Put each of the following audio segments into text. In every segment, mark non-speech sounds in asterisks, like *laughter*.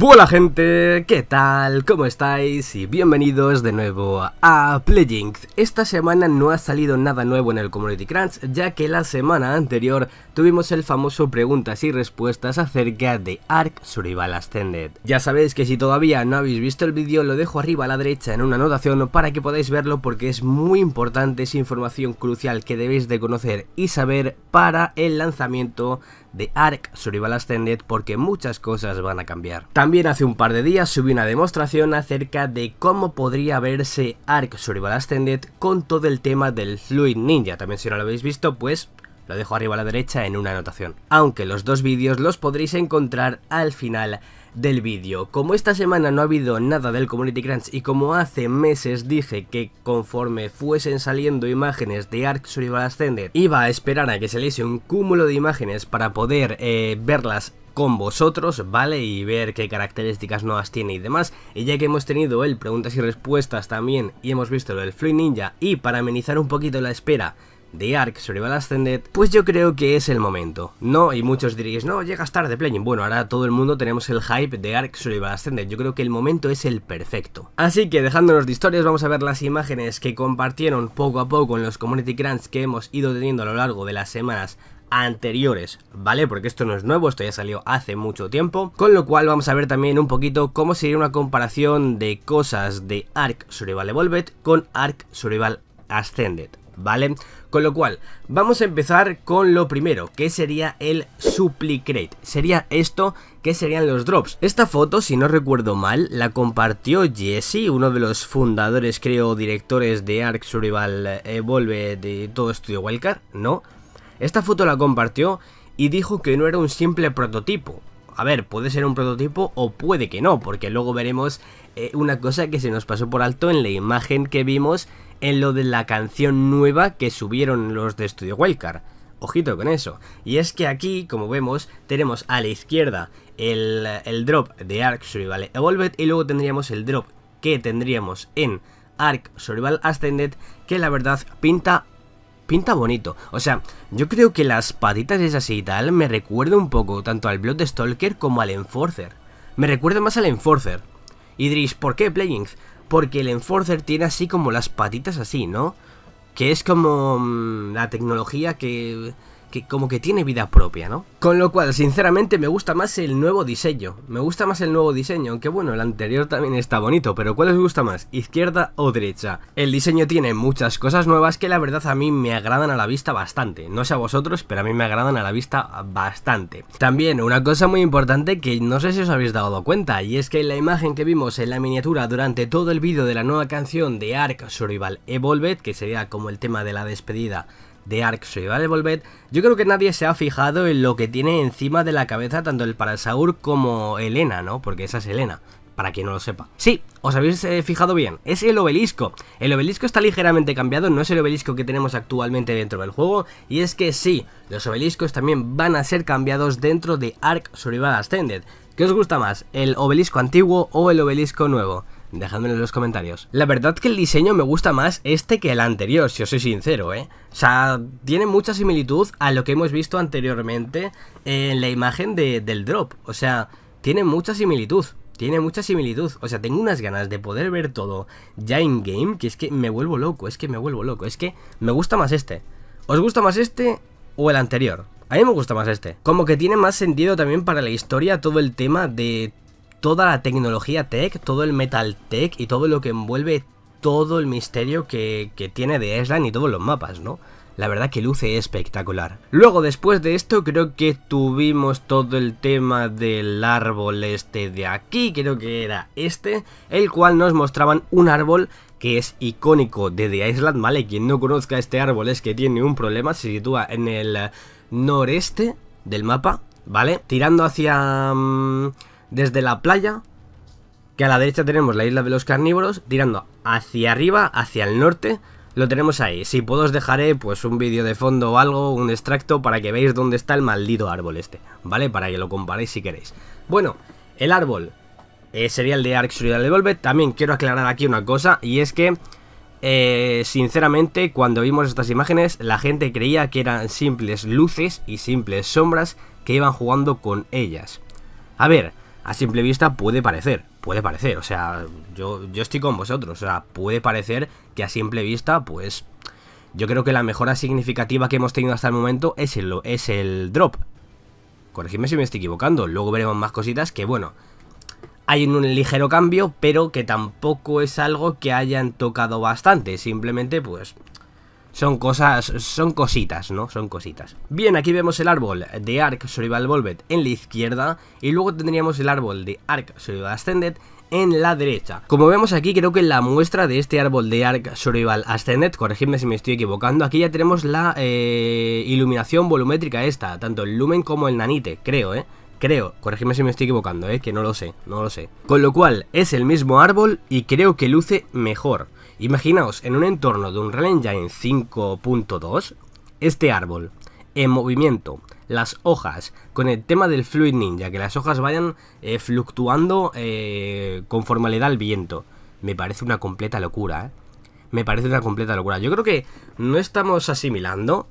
¡Hola gente, ¿qué tal? ¿Cómo estáis? Y bienvenidos de nuevo a Playing. Esta semana no ha salido nada nuevo en el Community Crunch, ya que la semana anterior tuvimos el famoso preguntas y respuestas acerca de Ark Survival Ascended. Ya sabéis que si todavía no habéis visto el vídeo, lo dejo arriba a la derecha en una anotación para que podáis verlo porque es muy importante, es información crucial que debéis de conocer y saber para el lanzamiento de Ark Survival Ascended porque muchas cosas van a cambiar. También hace un par de días subí una demostración acerca de cómo podría verse Ark Survival Ascended con todo el tema del Fluid Ninja. También si no lo habéis visto, pues lo dejo arriba a la derecha en una anotación. Aunque los dos vídeos los podréis encontrar al final del vídeo. Como esta semana no ha habido nada del Community Crunch y como hace meses dije que conforme fuesen saliendo imágenes de Ark Survival Ascender iba a esperar a que saliese un cúmulo de imágenes para poder eh, verlas con vosotros, ¿vale? Y ver qué características nuevas tiene y demás. Y ya que hemos tenido el preguntas y respuestas también y hemos visto lo del Fluid Ninja y para amenizar un poquito la espera de Ark Survival Ascended, pues yo creo que es el momento. No, y muchos diréis, no, llegas tarde, Playing. Bueno, ahora todo el mundo tenemos el hype de Ark Survival Ascended. Yo creo que el momento es el perfecto. Así que dejándonos de historias, vamos a ver las imágenes que compartieron poco a poco en los community grants que hemos ido teniendo a lo largo de las semanas anteriores, ¿vale? Porque esto no es nuevo, esto ya salió hace mucho tiempo. Con lo cual vamos a ver también un poquito cómo sería una comparación de cosas de Ark Survival Evolved con Ark Survival Ascended. ¿vale? Con lo cual, vamos a empezar con lo primero, que sería el Supply Sería esto, que serían los drops. Esta foto, si no recuerdo mal, la compartió Jesse, uno de los fundadores, creo, directores de Ark Survival eh, Evolve de todo estudio Wildcard, ¿no? Esta foto la compartió y dijo que no era un simple prototipo, a ver, puede ser un prototipo o puede que no, porque luego veremos eh, una cosa que se nos pasó por alto en la imagen que vimos en lo de la canción nueva que subieron los de Studio Wildcard. Ojito con eso. Y es que aquí, como vemos, tenemos a la izquierda el, drop de Ark Survival Evolved y luego tendríamos el drop que tendríamos en Ark Survival Ascended, que la verdad pinta pinta bonito. O sea, yo creo que las patitas esas y tal me recuerda un poco tanto al Blood Stalker como al Enforcer. Me recuerda más al Enforcer. Y diréis, ¿por qué Playings? Porque el Enforcer tiene así como las patitas así, ¿no? Que es como mm, la tecnología que que como que tiene vida propia, ¿no? Con lo cual, sinceramente, me gusta más el nuevo diseño. Me gusta más el nuevo diseño, aunque bueno, el anterior también está bonito, pero ¿cuál os gusta más? ¿Izquierda o derecha? El diseño tiene muchas cosas nuevas que la verdad a mí me agradan a la vista bastante. No sé a vosotros, pero a mí me agradan a la vista bastante. También una cosa muy importante que no sé si os habéis dado cuenta, y es que la imagen que vimos en la miniatura durante todo el vídeo de la nueva canción de Ark Survival Evolved, que sería como el tema de la despedida de Ark Survival Evolved, yo creo que nadie se ha fijado en lo que tiene encima de la cabeza tanto el Parasaur como Elena, ¿no? Porque esa es Elena, para quien no lo sepa. Sí, os habéis eh, fijado bien, es el obelisco. El obelisco está ligeramente cambiado, no es el obelisco que tenemos actualmente dentro del juego, y es que sí, los obeliscos también van a ser cambiados dentro de Ark Survival Ascended. ¿Qué os gusta más, el obelisco antiguo o el obelisco nuevo? Dejadme en los comentarios. La verdad que el diseño me gusta más este que el anterior, si os soy sincero, ¿eh? O sea, tiene mucha similitud a lo que hemos visto anteriormente en la imagen de, del drop. O sea, tiene mucha similitud. Tiene mucha similitud. O sea, tengo unas ganas de poder ver todo ya en game, que es que me vuelvo loco, es que me vuelvo loco, es que me gusta más este. ¿Os gusta más este o el anterior? A mí me gusta más este. Como que tiene más sentido también para la historia todo el tema de toda la tecnología tech, todo el metal tech y todo lo que envuelve todo el misterio que, tiene de Island y todos los mapas, ¿no? La verdad que luce espectacular. Luego, después de esto, creo que tuvimos todo el tema del árbol este de aquí, creo que era este, el cual nos mostraban un árbol que es icónico de The Island, ¿vale? Quien no conozca este árbol es que tiene un problema, se sitúa en el noreste del mapa, ¿vale? Tirando hacia... Mm, desde la playa, que a la derecha tenemos la isla de los carnívoros, tirando hacia arriba, hacia el norte, lo tenemos ahí. Si puedo os dejaré pues un vídeo de fondo o algo, un extracto, para que veáis dónde está el maldito árbol este, ¿vale? Para que lo comparéis si queréis. Bueno, el árbol eh, sería el de Ark de Evolved. También quiero aclarar aquí una cosa, y es que... Eh, sinceramente, cuando vimos estas imágenes, la gente creía que eran simples luces y simples sombras que iban jugando con ellas. A ver, a simple vista puede parecer, puede parecer, o sea, yo, yo estoy con vosotros, o sea, puede parecer que a simple vista, pues, yo creo que la mejora significativa que hemos tenido hasta el momento es el, es el drop. Corregidme si me estoy equivocando, luego veremos más cositas que, bueno, hay un ligero cambio, pero que tampoco es algo que hayan tocado bastante, simplemente, pues, son cosas, son cositas, ¿no? Son cositas. Bien, aquí vemos el árbol de Ark Survival Volvet en la izquierda y luego tendríamos el árbol de Ark Survival Ascended en la derecha. Como vemos aquí, creo que la muestra de este árbol de Arc Survival Ascended, corregidme si me estoy equivocando, aquí ya tenemos la eh, iluminación volumétrica esta, tanto el lumen como el nanite, creo, ¿eh? Creo, corregidme si me estoy equivocando, ¿eh? Que no lo sé, no lo sé. Con lo cual, es el mismo árbol y creo que luce mejor. Imaginaos en un entorno de un Real Engine 5.2 este árbol en movimiento, las hojas, con el tema del Fluid Ninja, que las hojas vayan eh, fluctuando eh, con conforme le da el viento. Me parece una completa locura, ¿eh? Me parece una completa locura. Yo creo que no estamos asimilando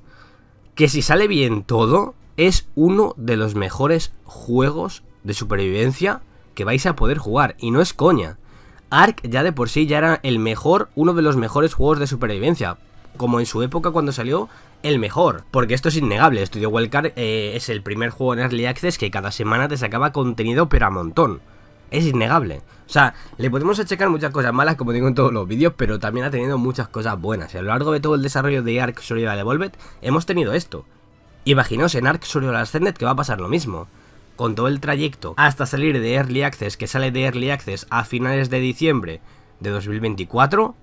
que si sale bien todo, es uno de los mejores juegos de supervivencia que vais a poder jugar. Y no es coña. Ark ya de por sí ya era el mejor, uno de los mejores juegos de supervivencia. Como en su época cuando salió, el mejor. Porque esto es innegable. Studio Wildcard eh, es el primer juego en Early Access que cada semana te sacaba contenido pero a montón. Es innegable. O sea, le podemos achacar muchas cosas malas, como digo en todos los vídeos, pero también ha tenido muchas cosas buenas. Y a lo largo de todo el desarrollo de Ark Survival Evolved, hemos tenido esto. Imaginaos en Ark Survival Ascended que va a pasar lo mismo con todo el trayecto hasta salir de Early Access, que sale de Early Access a finales de diciembre de 2024,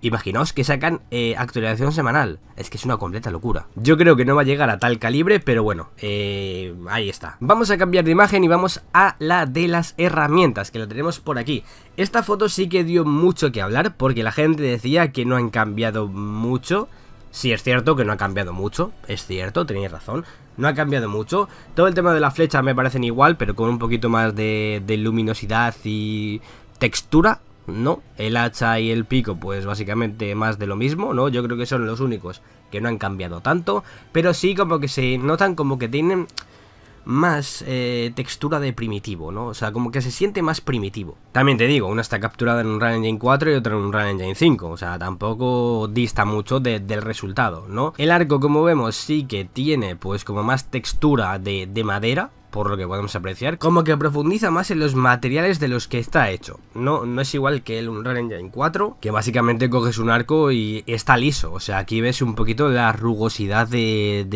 Imaginaos que sacan eh, actualización semanal. Es que es una completa locura. Yo creo que no va a llegar a tal calibre, pero bueno, eh, ahí está. Vamos a cambiar de imagen y vamos a la de las herramientas, que la tenemos por aquí. Esta foto sí que dio mucho que hablar, porque la gente decía que no han cambiado mucho Sí, es cierto que no ha cambiado mucho, es cierto, tenéis razón, no ha cambiado mucho. Todo el tema de las flechas me parecen igual, pero con un poquito más de, de luminosidad y textura, ¿no? El hacha y el pico, pues básicamente más de lo mismo, ¿no? Yo creo que son los únicos que no han cambiado tanto, pero sí como que se notan como que tienen más eh, textura de primitivo, ¿no? O sea, como que se siente más primitivo. También te digo, una está capturada en un Run Engine 4 y otra en un Run Engine 5, o sea, tampoco dista mucho del resultado, ¿no? El arco, como vemos, sí que tiene pues como más textura de madera, por lo que podemos apreciar, como que profundiza más en los materiales de los que está hecho. No, no es igual que el Unreal Engine 4, que básicamente coges un arco y está liso. O sea, aquí ves un poquito la rugosidad de,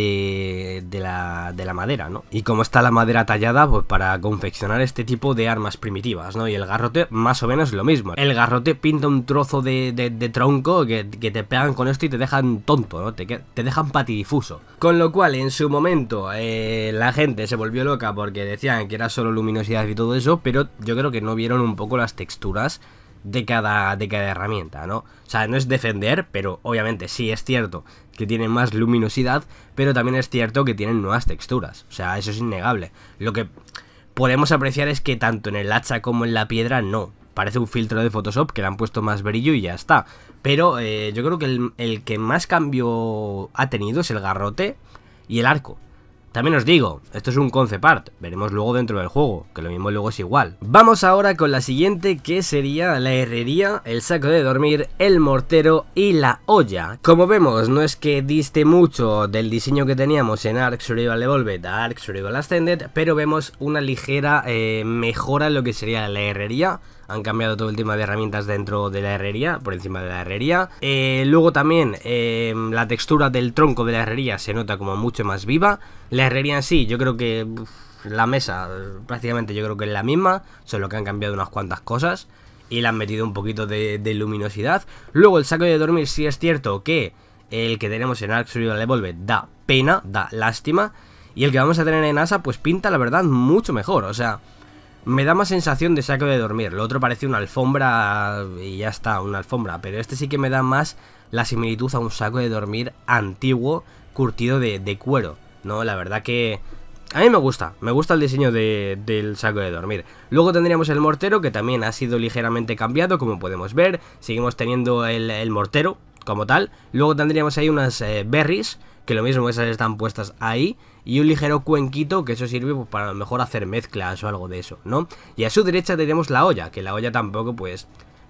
la, madera, ¿no? Y cómo está la madera tallada pues, para confeccionar este tipo de armas primitivas, ¿no? Y el garrote más o menos lo mismo. El garrote pinta un trozo de, tronco que, te pegan con esto y te dejan tonto, ¿no? Te, te dejan patidifuso. Con lo cual, en su momento, eh, la gente se volvió loca porque decían que era solo luminosidad y todo eso, pero yo creo que no vieron un poco las texturas de cada, de cada herramienta, ¿no? O sea, no es defender, pero obviamente sí es cierto que tienen más luminosidad, pero también es cierto que tienen nuevas texturas, o sea, eso es innegable. Lo que podemos apreciar es que tanto en el hacha como en la piedra no, parece un filtro de Photoshop que le han puesto más brillo y ya está. Pero eh, yo creo que el que más cambio ha tenido es el garrote y el arco. También os digo, esto es un concept art, veremos luego dentro del juego, que lo mismo luego es igual. Vamos ahora con la siguiente que sería la herrería, el saco de dormir, el mortero y la olla. Como vemos, no es que diste mucho del diseño que teníamos en Ark Survival Evolved a Ark Survival Ascended, pero vemos una ligera eh, mejora en lo que sería la herrería han cambiado todo el tema de herramientas dentro de la herrería, por encima de la herrería. Eh, luego también eh, la textura del tronco de la herrería se nota como mucho más viva. La herrería en sí, yo creo que la mesa eh, prácticamente yo creo que es la misma, solo que han cambiado unas cuantas cosas y le han metido un poquito de, luminosidad. Luego el saco de dormir sí es cierto que el que tenemos en Ark Survival Evolve da pena, da lástima. Y el que vamos a tener en Asa pues pinta la verdad mucho mejor, o sea... Me da más sensación de saco de dormir. Lo otro parece una alfombra y ya está, una alfombra. Pero este sí que me da más la similitud a un saco de dormir antiguo curtido de cuero. No, la verdad que... A mí me gusta, me gusta el diseño del saco de dormir. Luego tendríamos el mortero, que también ha sido ligeramente cambiado, como podemos ver. Seguimos teniendo el, mortero, como tal. Luego tendríamos ahí unas eh, berries, que lo mismo, esas están puestas ahí. Y un ligero cuenquito, que eso sirve pues, para lo mejor hacer mezclas o algo de eso, ¿no? Y a su derecha tenemos la olla, que la olla tampoco, pues,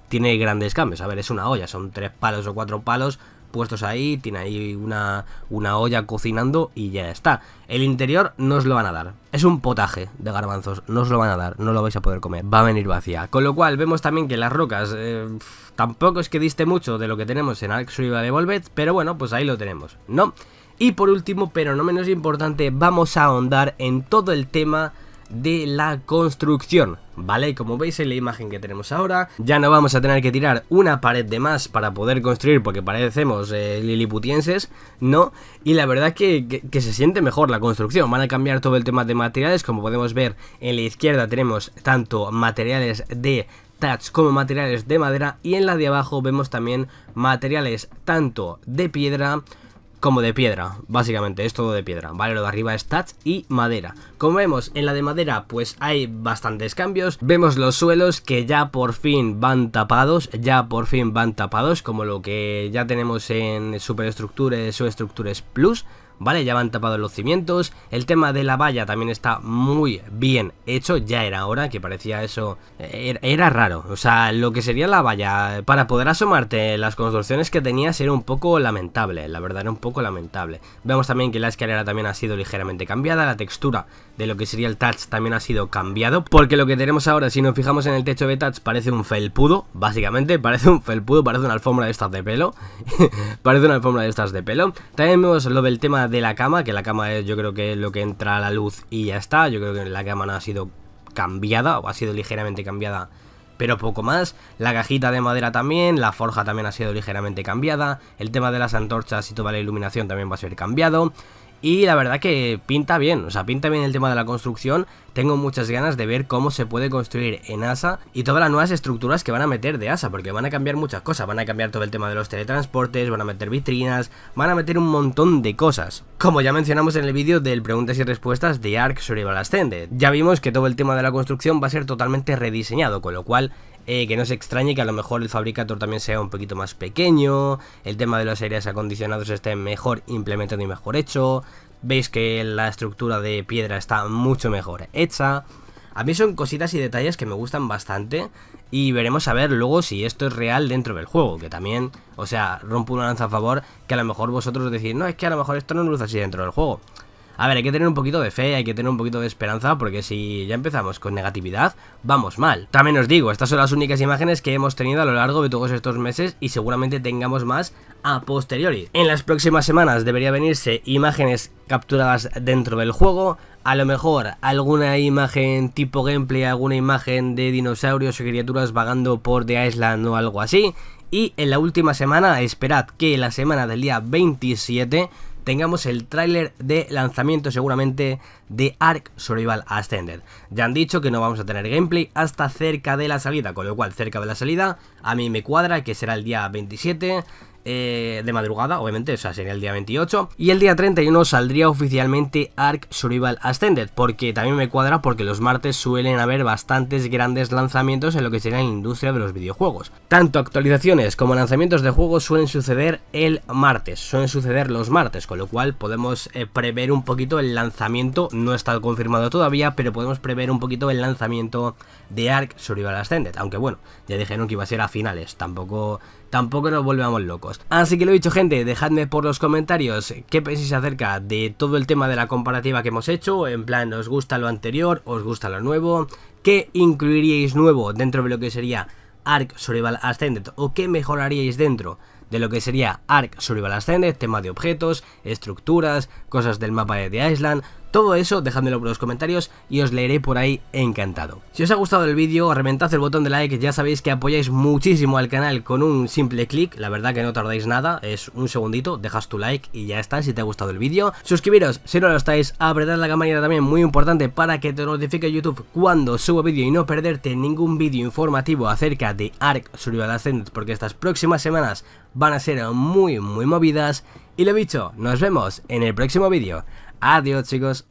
tiene grandes cambios. A ver, es una olla, son tres palos o cuatro palos puestos ahí, tiene ahí una, una olla cocinando y ya está. El interior no os lo van a dar. Es un potaje de garbanzos, no os lo van a dar, no lo vais a poder comer. Va a venir vacía. Con lo cual vemos también que las rocas eh, tampoco es que diste mucho de lo que tenemos en Ark de volvet pero bueno, pues ahí lo tenemos, ¿no? Y por último, pero no menos importante, vamos a ahondar en todo el tema de la construcción, ¿vale? Como veis en la imagen que tenemos ahora, ya no vamos a tener que tirar una pared de más para poder construir porque parecemos eh, liliputienses, ¿no? Y la verdad que, que, se siente mejor la construcción, van a cambiar todo el tema de materiales, como podemos ver en la izquierda tenemos tanto materiales de touch como materiales de madera y en la de abajo vemos también materiales tanto de piedra como de piedra, básicamente, es todo de piedra, ¿vale? Lo de arriba es touch y madera. Como vemos, en la de madera pues hay bastantes cambios, vemos los suelos que ya por fin van tapados, ya por fin van tapados, como lo que ya tenemos en superestructuras o plus, ¿vale? Ya van tapados los cimientos. El tema de la valla también está muy bien hecho, ya era hora, que parecía eso... Era, raro, o sea, lo que sería la valla, para poder asomarte las construcciones que tenías era un poco lamentable, la verdad era un poco lamentable. Vemos también que la escalera también ha sido ligeramente cambiada, la textura de lo que sería el touch también ha sido cambiado. Porque lo que tenemos ahora, si nos fijamos en el techo de touch, parece un felpudo. Básicamente, parece un felpudo, parece una alfombra de estas de pelo. *laughs* parece una alfombra de estas de pelo. También vemos lo del tema de la cama, que la cama es, yo creo que es lo que entra a la luz y ya está. Yo creo que la cama no ha sido cambiada o ha sido ligeramente cambiada pero poco más. La cajita de madera también, la forja también ha sido ligeramente cambiada, el tema de las antorchas y toda la iluminación también va a ser cambiado. Y la verdad que pinta bien, o sea, pinta bien el tema de la construcción. Tengo muchas ganas de ver cómo se puede construir en ASA y todas las nuevas estructuras que van a meter de ASA, porque van a cambiar muchas cosas. Van a cambiar todo el tema de los teletransportes, van a meter vitrinas, van a meter un montón de cosas. Como ya mencionamos en el vídeo del preguntas y respuestas de Ark Survival Ascended, ya vimos que todo el tema de la construcción va a ser totalmente rediseñado, con lo cual eh, que no se extrañe que a lo mejor el fabricator también sea un poquito más pequeño, el tema de los aires acondicionados esté mejor implementado y mejor hecho, veis que la estructura de piedra está mucho mejor hecha. A mí son cositas y detalles que me gustan bastante y veremos a ver luego si esto es real dentro del juego, que también, o sea, rompo una lanza a favor que a lo mejor vosotros decís, no, es que a lo mejor esto no luce así dentro del juego. A ver, hay que tener un poquito de fe, hay que tener un poquito de esperanza, porque si ya empezamos con negatividad, vamos mal. También os digo, estas son las únicas imágenes que hemos tenido a lo largo de todos estos meses y seguramente tengamos más a posteriori. En las próximas semanas debería venirse imágenes capturadas dentro del juego, a lo mejor alguna imagen tipo gameplay, alguna imagen de dinosaurios o criaturas vagando por The Island o algo así. Y en la última semana, esperad que la semana del día 27 tengamos el tráiler de lanzamiento seguramente de Ark Survival Ascended. Ya han dicho que no vamos a tener gameplay hasta cerca de la salida, con lo cual cerca de la salida a mí me cuadra que será el día 27 eh, de madrugada, obviamente, o sea, sería el día 28. Y el día 31 saldría oficialmente Ark Survival Ascended, porque también me cuadra porque los martes suelen haber bastantes grandes lanzamientos en lo que sería la industria de los videojuegos. Tanto actualizaciones como lanzamientos de juegos suelen suceder el martes, suelen suceder los martes, con lo cual podemos eh, prever un poquito el lanzamiento, no está confirmado todavía, pero podemos prever un poquito el lanzamiento de Ark Survival Ascended, aunque bueno, ya dijeron que iba a ser a finales, tampoco, tampoco nos volvamos locos. Así que lo dicho gente, dejadme por los comentarios qué pensáis acerca de todo el tema de la comparativa que hemos hecho, en plan, ¿os gusta lo anterior? ¿Os gusta lo nuevo? ¿Qué incluiríais nuevo dentro de lo que sería Ark Survival Ascended? ¿O qué mejoraríais dentro? de lo que sería Ark Survival Ascended, tema de objetos, estructuras, cosas del mapa de The Island, todo eso dejádmelo por los comentarios y os leeré por ahí encantado. Si os ha gustado el vídeo, reventad el botón de like, ya sabéis que apoyáis muchísimo al canal con un simple clic, la verdad que no tardáis nada, es un segundito, dejas tu like y ya está si te ha gustado el vídeo. Suscribiros si no lo estáis, apretad la campanita también, muy importante para que te notifique YouTube cuando subo vídeo y no perderte ningún vídeo informativo acerca de Ark Survival Ascended porque estas próximas semanas van a ser muy muy movidas. Y lo dicho, nos vemos en el próximo vídeo. Adiós chicos.